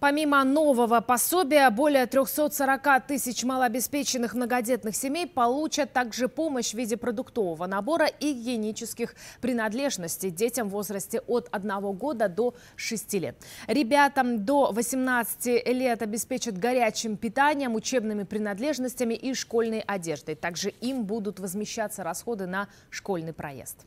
Помимо нового пособия, более 340 тысяч малообеспеченных многодетных семей получат также помощь в виде продуктового набора и гигиенических принадлежностей детям в возрасте от 1 года до 6 лет. Ребятам до 18 лет обеспечат горячим питанием, учебными принадлежностями и школьной одеждой. Также им будут возмещаться расходы на школьный проезд.